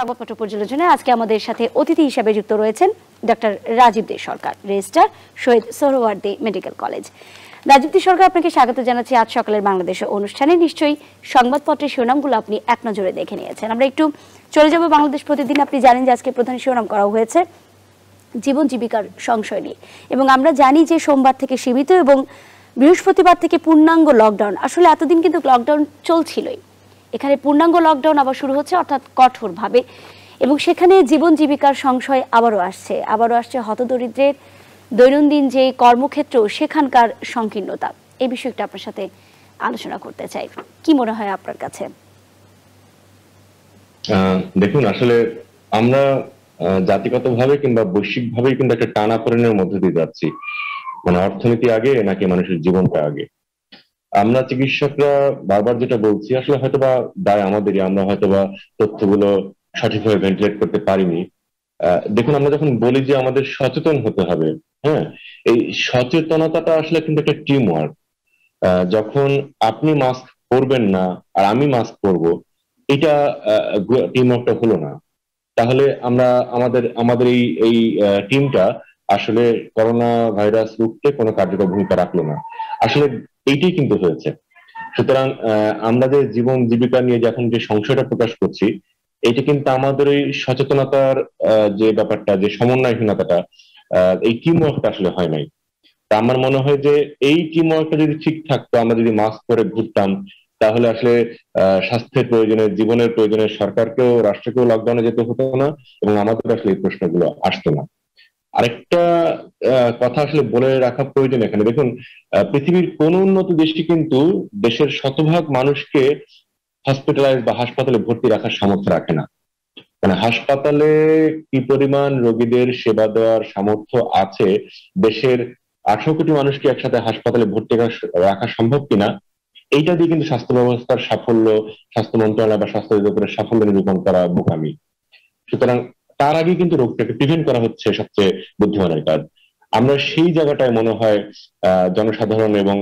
সংবাদপত্র পর্যালোচনায় আজকে আমাদের সাথে অতিথি হিসেবে যুক্ত রয়েছেন doctor Rajib Dey Sarkar registrar Shaheed Suhrawardy medical college Rajib Dey Sarkar আপনাকে স্বাগত জানাচ্ছি আজ সকালের বাংলাদেশ অনুষ্ঠানে নিশ্চয়ই সংবাদপত্রের শিরোনামগুলো আপনি এক নজরে দেখে নিয়েছেন আমরা একটু চলে যাব বাংলাদেশ প্রতিদিন আপনি জানেন যে আজকে প্রধান শিরোনাম করা হয়েছে জীবন জীবিকার সংশয় নিয়ে এবং আমরা জানি যে সোমবার থেকে সীমিত এবং বৃহস্পতিবার থেকে পূর্ণাঙ্গ লকডাউন আসলে এতদিন কিন্তু লকডাউন চলছিলই এখানে পূর্ণাঙ্গ লকডাউন আবার শুরু হচ্ছে অর্থাৎ কঠোরভাবে এবং সেখানে জীবন জীবিকার সংশয় আবারও আসছে আবারও আসছে হতদরিদ্রের দৈনন্দিন যে কর্মক্ষেত্র সেখানকার সংকীর্ণতা এই বিষয়টা আপনার সাথে আলোচনা করতে চাই কি মনে হয় আপনার কাছে দেখুন আসলে আমরা জাতিগতভাবে কিংবা বৈশ্বিকভাবে কিন্তু একটা টানাপোড়েনের মধ্যে দিয়ে যাচ্ছি মানে অর্থনীতি আগে নাকি মানুষের জীবনটা আগে আমরা চিকিৎসকরা বারবার যেটা বলছি আসলে হয়তো বা দায় আমাদেরই আমরা হয়তো বা তথ্যগুলো সঠিকভাবে ভেন্টিলেট করতে পারিনি দেখুন আমরা যখন বলি যে আমাদের সচেতন হতে হবে হ্যাঁ এই সচেতনতাটা আসলে কিন্তু একটা টিম ওয়ার্ক যখন আপনি মাস্ক পরবেন না আর আমি মাস্ক পরব এটা টিম ওয়ার্কটা হলো না তাহলে আমরা আমাদের আমাদের এই এই টিমটা আসলে করোনা ভাইরাস রুখতে কোনো কার্যকর ভূমিকা রাখলো না আসলে এইটাই কিন্তু হয়েছে সুতরাং আমরা যে জীবন জীবিকা নিয়ে যখন যে সংশয়টা প্রকাশ করছি এটা কিন্তু আমাদের এই সচেতনতার যে ব্যাপারটা যে সমন্বয়হীনতাটা এই টিমওয়ার্কটা আসলে হয় নাই তা আমার মনে হয় যে এই টিমওয়ার্কটা যদি ঠিক থাকতো আমরা যদি মাস্ক পরে ঘুরতাম তাহলে আসলে স্বাস্থ্যের প্রয়োজনে জীবনের প্রয়োজনে সরকারকেও রাষ্ট্রকেও লকডাউনে যেতে হতো না এবং আমাদের আসলে এই প্রশ্নগুলো আসতো না আরেকটা কথা আসলে বলে রাখা প্রয়োজন এখানে দেখুন পৃথিবীর কোন উন্নত দেশটি কিন্তু দেশের শতভাগ মানুষকে হসপিটালাইজ বা হাসপাতালে ভর্তি রাখার সামর্থ্য রাখে না মানে হাসপাতালে কি পরিমাণ রোগীদের সেবা দেওয়ার সামর্থ্য আছে দেশের আঠারো কোটি মানুষকে একসাথে হাসপাতালে ভর্তি রাখা সম্ভব কিনা এইটা দিয়ে কিন্তু স্বাস্থ্য ব্যবস্থার সাফল্য স্বাস্থ্য মন্ত্রণালয় বা স্বাস্থ্য অধিদপ্তরের সাফল্য নিরূপণ করা বোকামি সুতরাং তার আগে কিন্তু রোগটাকে প্রিভেন্ট করা হচ্ছে সবচেয়ে বুদ্ধিমানের কাজ আমরা সেই জায়গাটায় মনে হয় জনসাধারণ এবং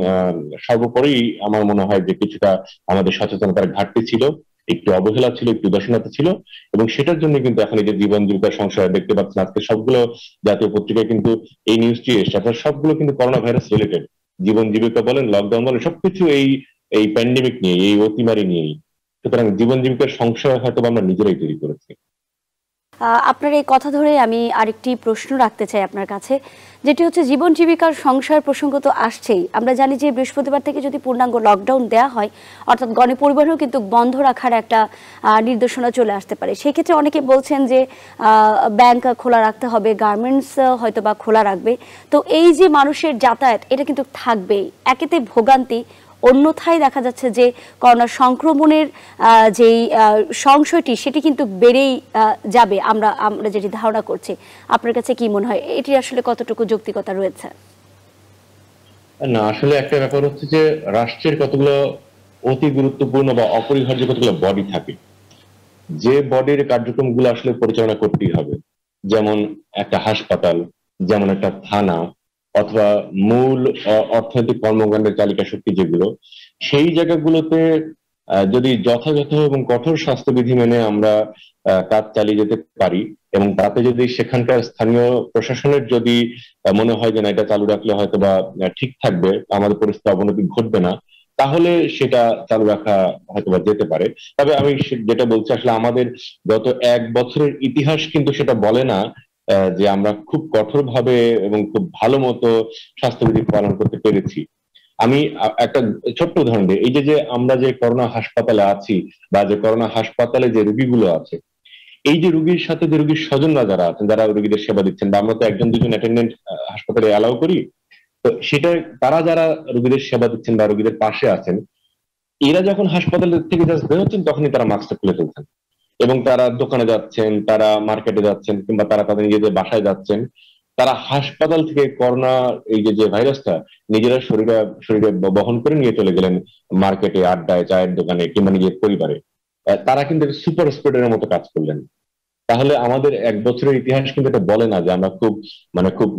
সর্বোপরি আমার মনে হয় যে কিছুটা আমাদের সচেতনতার ঘাটতি ছিল একটু অবহেলা ছিল একটু উদাসীনতা ছিল এবং সেটার জন্য কিন্তু এখন এই যে জীবন জীবিকা সংশয় দেখতে পাচ্ছেন আজকে সবগুলো জাতীয় পত্রিকায় কিন্তু এই নিউজটি এসছে আপনার সবগুলো কিন্তু করোনা ভাইরাস রিলেটেড জীবন জীবিকা বলেন লকডাউন বলেন সবকিছু এই এই প্যান্ডেমিক নিয়ে এই অতিমারি নিয়েই সুতরাং জীবন জীবিকার সংশয় হয়তো আমরা নিজেরাই তৈরি করেছি আপনার এই কথা ধরে আমি আরেকটি প্রশ্ন রাখতে চাই আপনার কাছে যেটি হচ্ছে জীবন জীবিকার সংসার প্রসঙ্গ তো আসছেই আমরা জানি যে বৃহস্পতিবার থেকে যদি পূর্ণাঙ্গ লকডাউন দেওয়া হয় অর্থাৎ গণপরিবহনও কিন্তু বন্ধ রাখার একটা নির্দেশনা চলে আসতে পারে সেক্ষেত্রে অনেকে বলছেন যে ব্যাংক খোলা রাখতে হবে গার্মেন্টস হয়তো বা খোলা রাখবে তো এই যে মানুষের যাতায়াত এটা কিন্তু থাকবেই একেতে ভোগান্তি অন্যথায় দেখা যাচ্ছে যে করোনা সংক্রমণের যেই সংশয়টি সেটি কিন্তু বেড়েই যাবে আমরা আমরা যেটি ধারণা করছি আপনার কাছে কি মনে হয় এটি আসলে কতটুকু যৌক্তিকতা রয়েছে না আসলে একটা ব্যাপার হচ্ছে যে রাষ্ট্রের কতগুলো অতি গুরুত্বপূর্ণ বা অপরিহার্য কতগুলো বডি থাকে যে বডির কার্যক্রমগুলো আসলে পরিচালনা করতেই হবে যেমন একটা হাসপাতাল যেমন একটা থানা অথবা মূল অর্থনৈতিক কর্মকাণ্ডের তালিকা শক্তি যেগুলো সেই জায়গাগুলোতে যদি যথাযথ এবং কঠোর স্বাস্থ্যবিধি মেনে আমরা কাজ চালিয়ে যেতে পারি এবং তাতে যদি সেখানকার স্থানীয় প্রশাসনের যদি মনে হয় যে না এটা চালু রাখলে হয়তো বা ঠিক থাকবে আমাদের পরিস্থিতি অবনতি ঘটবে না তাহলে সেটা চালু রাখা হয়তো বা যেতে পারে তবে আমি যেটা বলছি আসলে আমাদের গত এক বছরের ইতিহাস কিন্তু সেটা বলে না যে আমরা খুব কঠোরভাবে এবং খুব ভালো মতো স্বাস্থ্যবিধি পালন করতে পেরেছি আমি একটা ছোট্ট উদাহরণ দিই এই যে যে আমরা যে করোনা হাসপাতালে আছি বা যে করোনা হাসপাতালে যে রুগীগুলো আছে এই যে রুগীর সাথে যে রুগীর স্বজনরা যারা আছেন যারা রুগীদের সেবা দিচ্ছেন বা আমরা তো একজন দুজন অ্যাটেন্ডেন্ট হাসপাতালে অ্যালাউ করি তো সেটা তারা যারা রুগীদের সেবা দিচ্ছেন বা রুগীদের পাশে আছেন এরা যখন হাসপাতাল থেকে জাস্ট বেরোচ্ছেন তখনই তারা মাস্কটা খুলে ফেলছেন এবং তারা দোকানে যাচ্ছেন তারা মার্কেটে যাচ্ছেন কিংবা তারা তাদের নিজেদের বাসায় যাচ্ছেন তারা হাসপাতাল থেকে করোনা এই যে ভাইরাসটা নিজেরা শরীরে শরীরে বহন করে নিয়ে চলে গেলেন মার্কেটে আড্ডায় চায়ের দোকানে কিংবা নিজের পরিবারে তারা কিন্তু সুপার স্প্রেডের মতো কাজ করলেন তাহলে আমাদের এক বছরের ইতিহাস কিন্তু এটা বলে না যে আমরা খুব মানে খুব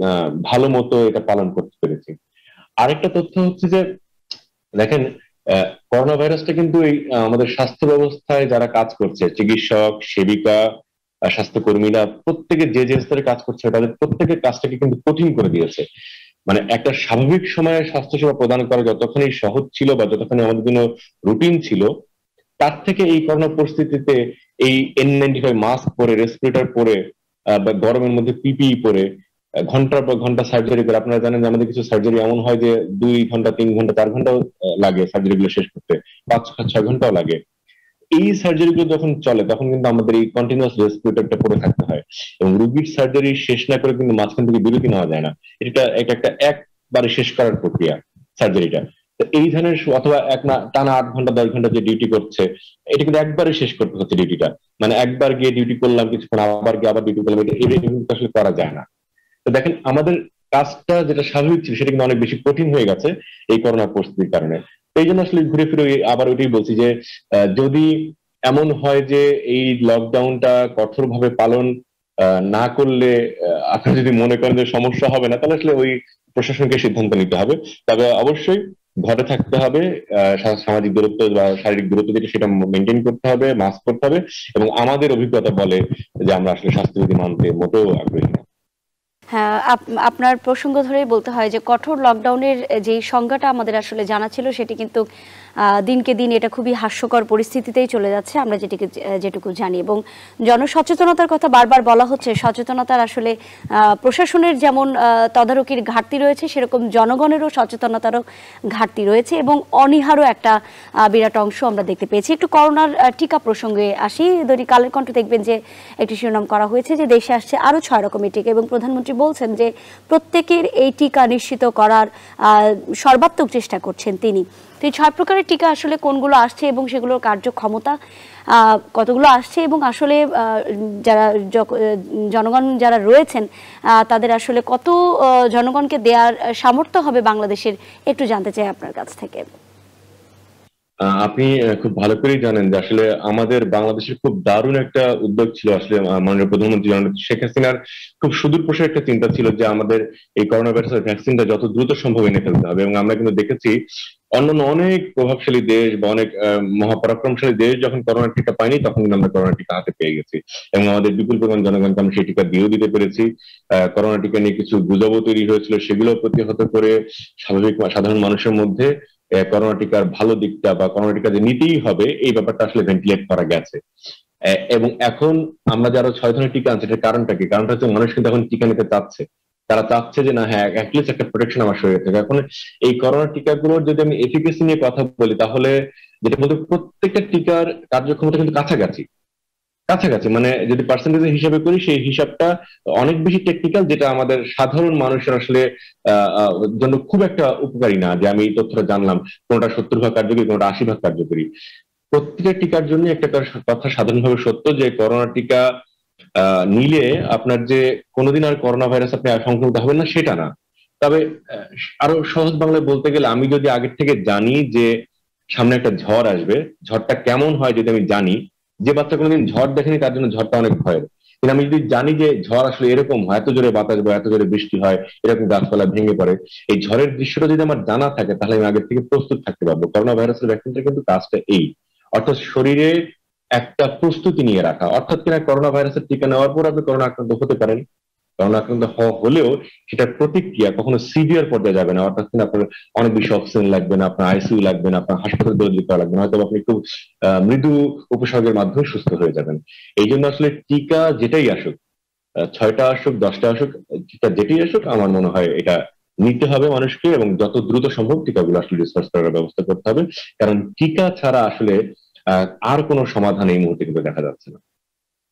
ভালো মতো এটা পালন করতে পেরেছি আরেকটা তথ্য হচ্ছে যে দেখেন করোনা ভাইরাসটা কিন্তু আমাদের স্বাস্থ্য ব্যবস্থায় যারা কাজ করছে চিকিৎসক সেবিকা স্বাস্থ্যকর্মীরা প্রত্যেকে যে যে স্তরে কাজ করছে তাদের প্রত্যেকের কাজটাকে কিন্তু কঠিন করে দিয়েছে মানে একটা স্বাভাবিক সময়ে স্বাস্থ্যসেবা প্রদান করা যতখানি সহজ ছিল বা যতখানি আমাদের জন্য রুটিন ছিল তার থেকে এই করোনা পরিস্থিতিতে এই এন নাইনটি ফাইভ মাস্ক পরে রেসপিরেটার পরে বা গরমের মধ্যে পিপিই e পরে ঘন্টার পর ঘন্টা সার্জারি করে আপনারা জানেন যে আমাদের কিছু সার্জারি এমন হয় যে দুই ঘন্টা তিন ঘন্টা চার ঘন্টাও লাগে সার্জারি গুলো শেষ করতে পাঁচ ছয় ঘন্টাও লাগে এই সার্জারি গুলো যখন চলে তখন কিন্তু আমাদের এই কন্টিনিউস রেসপিরেটরটা পরে থাকতে হয় এবং রুগীর সার্জারি শেষ না করে কিন্তু মাঝখান থেকে বিরতি নেওয়া যায় না এটা এটা একটা একবারে শেষ করার প্রক্রিয়া সার্জারিটা এই ধরনের অথবা এক না টানা আট ঘন্টা দশ ঘন্টা যে ডিউটি করছে এটা কিন্তু একবারে শেষ করতে হচ্ছে ডিউটিটা মানে একবার গিয়ে ডিউটি করলাম কিছুক্ষণ আবার গিয়ে আবার ডিউটি করলাম এটা এটা কিন্তু আসলে করা যায় না তো দেখেন আমাদের কাজটা যেটা স্বাভাবিক ছিল সেটা কিন্তু অনেক বেশি কঠিন হয়ে গেছে এই করোনা পরিস্থিতির কারণে এই জন্য আসলে ঘুরে ফিরে আবার ওইটাই বলছি যে যদি এমন হয় যে এই লকডাউনটা কঠোরভাবে পালন না করলে আপনি যদি মনে করেন যে সমস্যা হবে না তাহলে আসলে ওই প্রশাসনকে সিদ্ধান্ত নিতে হবে তবে অবশ্যই ঘরে থাকতে হবে সামাজিক দূরত্ব বা শারীরিক দূরত্ব যেটা সেটা মেনটেন করতে হবে মাস্ক করতে হবে এবং আমাদের অভিজ্ঞতা বলে যে আমরা আসলে স্বাস্থ্যবিধি মানতে মোটেও আগ্রহী না হ্যাঁ আপনার প্রসঙ্গ ধরেই বলতে হয় যে কঠোর লকডাউনের যে সংজ্ঞাটা আমাদের আসলে জানা ছিল সেটি কিন্তু দিনকে দিন এটা খুবই হাস্যকর পরিস্থিতিতেই চলে যাচ্ছে আমরা যেটিকে যেটুকু জানি এবং জনসচেতনতার কথা বারবার বলা হচ্ছে সচেতনতার আসলে প্রশাসনের যেমন তদারকির ঘাটতি রয়েছে সেরকম জনগণেরও সচেতনতারও ঘাটতি রয়েছে এবং অনীহারও একটা বিরাট অংশ আমরা দেখতে পেয়েছি একটু করোনার টিকা প্রসঙ্গে আসি দৈনিক কালের কণ্ঠ দেখবেন যে একটি শিরোনাম করা হয়েছে যে দেশে আসছে আরও ছয় রকমের টিকা এবং প্রধানমন্ত্রী বলছেন যে প্রত্যেকের এই টিকা নিশ্চিত করার সর্বাত্মক চেষ্টা করছেন তিনি তো এই ছয় প্রকারের টিকা আসলে কোনগুলো আসছে এবং সেগুলোর কার্যক্ষমতা কতগুলো আসছে এবং আসলে যারা জনগণ যারা রয়েছেন তাদের আসলে কত জনগণকে দেওয়ার সামর্থ্য হবে বাংলাদেশের একটু জানতে চাই আপনার কাছ থেকে আপনি খুব ভালো করেই জানেন যে আসলে আমাদের বাংলাদেশের খুব দারুণ একটা উদ্যোগ ছিল আসলে মাননীয় প্রধানমন্ত্রী শেখ হাসিনার খুব সুদূর প্রসার একটা চিন্তা ছিল যে আমাদের এই করোনা ভাইরাসের ভ্যাকসিনটা যত দ্রুত সম্ভব এনে ফেলতে হবে এবং আমরা কিন্তু দেখেছি অন্যান্য অনেক প্রভাবশালী দেশ বা অনেক মহাপরাক্রমশালী দেশ যখন করোনা টিকা পাইনি তখন কিন্তু আমরা করোনা টিকা হাতে পেয়ে গেছি এবং আমাদের বিপুল পরিমাণ জনগণকে আমরা সেই টিকা দিয়েও দিতে পেরেছি করোনা টিকা নিয়ে কিছু গুজবও তৈরি হয়েছিল সেগুলো প্রতিহত করে স্বাভাবিক সাধারণ মানুষের মধ্যে করোনা টিকার ভালো দিকটা বা করোনা টিকা যে নিতেই হবে এই ব্যাপারটা আসলে ভেন্টিলেট করা গেছে এবং এখন আমরা যারা ছয় ধরনের টিকা আনছি এটার কারণটা কি কারণটা হচ্ছে মানুষ কিন্তু এখন টিকা নিতে চাচ্ছে তারা চাচ্ছে যে না হ্যাঁ অ্যাটলিস্ট একটা প্রোটেকশন আমার শরীরে থাকে এখন এই করোনা টিকাগুলোর যদি আমি এফিকেসি নিয়ে কথা বলি তাহলে যেটা বলতে প্রত্যেকটা টিকার কার্যক্ষমতা কিন্তু কাছাকাছি কাছাকাছি মানে যদি পার্সেন্টেজ হিসাবে করি সেই হিসাবটা অনেক বেশি টেকনিক্যাল যেটা আমাদের সাধারণ মানুষের আসলে জন্য খুব একটা উপকারী না যে আমি এই তথ্যটা জানলাম কোনটা সত্তর ভাগ কার্যকরী কোনটা আশি ভাগ কার্যকরী প্রত্যেকটা টিকার জন্য একটা কথা সাধারণভাবে সত্য যে করোনা টিকা নিলে আপনার যে কোনোদিন আর করোনা ভাইরাস আপনি সংক্রমিত হবেন না সেটা না তবে আরো সহজ বাংলায় বলতে গেলে আমি যদি আগের থেকে জানি যে সামনে একটা ঝড় আসবে ঝড়টা কেমন হয় যদি আমি জানি যে বাচ্চা কোনোদিন ঝড় দেখেনি তার জন্য ঝড়টা অনেক ভয়ের কিন্তু আমি যদি জানি যে ঝড় আসলে এরকম হয় এত জোরে বাতাস বা এত জোরে বৃষ্টি হয় এরকম গাছপালা ভেঙে পড়ে এই ঝড়ের দৃশ্যটা যদি আমার জানা থাকে তাহলে আমি আগের থেকে প্রস্তুত থাকতে পারবো করোনা ভাইরাসের ভ্যাকসিনটা কিন্তু কাজটা এই অর্থাৎ শরীরে একটা প্রস্তুতি নিয়ে রাখা অর্থাৎ কিনা করোনা ভাইরাসের টিকা নেওয়ার পর আপনি করোনা আক্রান্ত হতে পারেন কারণ আক্রান্ত হওয়া হলেও সেটার প্রতিক্রিয়া কখনো সিভিয়ার পর্যায়ে যাবে না অর্থাৎ আপনার অনেক বেশি অক্সিজেন লাগবে না আপনার আইসিইউ লাগবে না আপনার হাসপাতাল দৌড় করা লাগবে না হয়তো আপনি একটু মৃদু উপসর্গের মাধ্যমে সুস্থ হয়ে যাবেন এই জন্য আসলে টিকা যেটাই আসুক ছয়টা আসুক দশটা আসুক টিকা যেটাই আসুক আমার মনে হয় এটা নিতে হবে মানুষকে এবং যত দ্রুত সম্ভব টিকাগুলো আসলে রিসার্চ করার ব্যবস্থা করতে হবে কারণ টিকা ছাড়া আসলে আর কোনো সমাধান এই মুহূর্তে কিন্তু দেখা যাচ্ছে না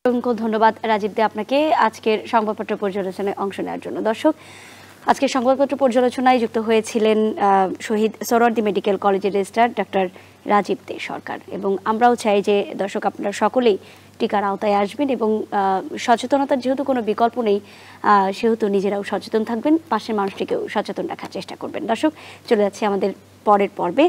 অসংখ্য ধন্যবাদ রাজীব দে আপনাকে আজকের সংবাদপত্র পর্যালোচনায় অংশ নেওয়ার জন্য দর্শক আজকের সংবাদপত্র পর্যালোচনায় যুক্ত হয়েছিলেন শহীদ সরোয়ার্দি মেডিকেল কলেজের রেজিস্ট্রার ডক্টর রাজীব দে সরকার এবং আমরাও চাই যে দর্শক আপনারা সকলেই টিকার আওতায় আসবেন এবং সচেতনতার যেহেতু কোনো বিকল্প নেই সেহেতু নিজেরাও সচেতন থাকবেন পাশের মানুষটিকেও সচেতন রাখার চেষ্টা করবেন দর্শক চলে যাচ্ছে আমাদের পরের পর্বে